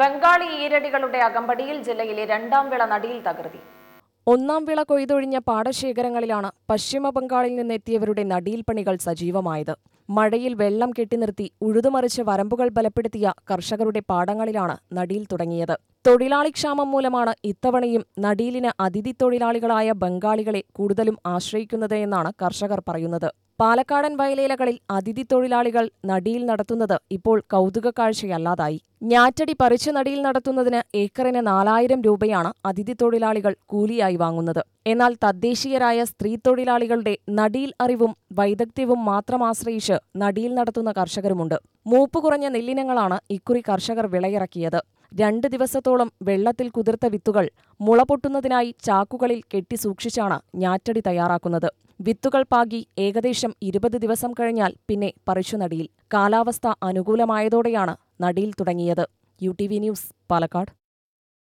ബംഗാളി ഈരടികളുടെ അകമ്പടിയിൽ ജില്ലയിലെ രണ്ടാം വിള നടിയിൽ തകൃതി ഒന്നാം വിള കൊയ്തൊഴിഞ്ഞ പാടശേഖരങ്ങളിലാണ് പശ്ചിമ ബംഗാളിൽ നിന്നെത്തിയവരുടെ നടീൽ പണികൾ സജീവമായത് മഴയിൽ വെള്ളം കെട്ടിനിർത്തി ഉഴുതുമറിച്ച് വരമ്പുകൾ ബലപ്പെടുത്തിയ കർഷകരുടെ പാടങ്ങളിലാണ് നടീൽ തുടങ്ങിയത് തൊഴിലാളി ക്ഷാമം മൂലമാണ് ഇത്തവണയും നടീലിന് അതിഥി തൊഴിലാളികളായ ബംഗാളികളെ കൂടുതലും ആശ്രയിക്കുന്നത് എന്നാണ് കർഷകർ പറയുന്നത് പാലക്കാടൻ വയലേലകളിൽ അതിഥി തൊഴിലാളികൾ നടിയിൽ നടത്തുന്നത് ഇപ്പോൾ കൗതുക കാഴ്ചയല്ലാതായി ഞാറ്റടി പറിച്ചു നടിയിൽ നടത്തുന്നതിന് ഏക്കറിന് നാലായിരം രൂപയാണ് അതിഥി തൊഴിലാളികൾ കൂലിയായി വാങ്ങുന്നത് എന്നാൽ തദ്ദേശീയരായ സ്ത്രീ തൊഴിലാളികളുടെ നടിയിൽ അറിവും വൈദഗ്ധ്യവും മാത്രം ആശ്രയിച്ച് നടിയിൽ നടത്തുന്ന കർഷകരുമുണ്ട് മൂപ്പ് കുറഞ്ഞ നെല്ലിനങ്ങളാണ് ഇക്കുറി കർഷകർ വിളയിറക്കിയത് രണ്ട് ദിവസത്തോളം വെള്ളത്തിൽ കുതിർത്ത വിത്തുകൾ മുള പൊട്ടുന്നതിനായി ചാക്കുകളിൽ കെട്ടി സൂക്ഷിച്ചാണ് ഞാറ്റടി തയ്യാറാക്കുന്നത് വിത്തുകൾ പാകി ഏകദേശം ഇരുപത് ദിവസം കഴിഞ്ഞാൽ പിന്നെ പറിച്ചുനടിയിൽ കാലാവസ്ഥ അനുകൂലമായതോടെയാണ് നടിയിൽ തുടങ്ങിയത് U T V news Palakkad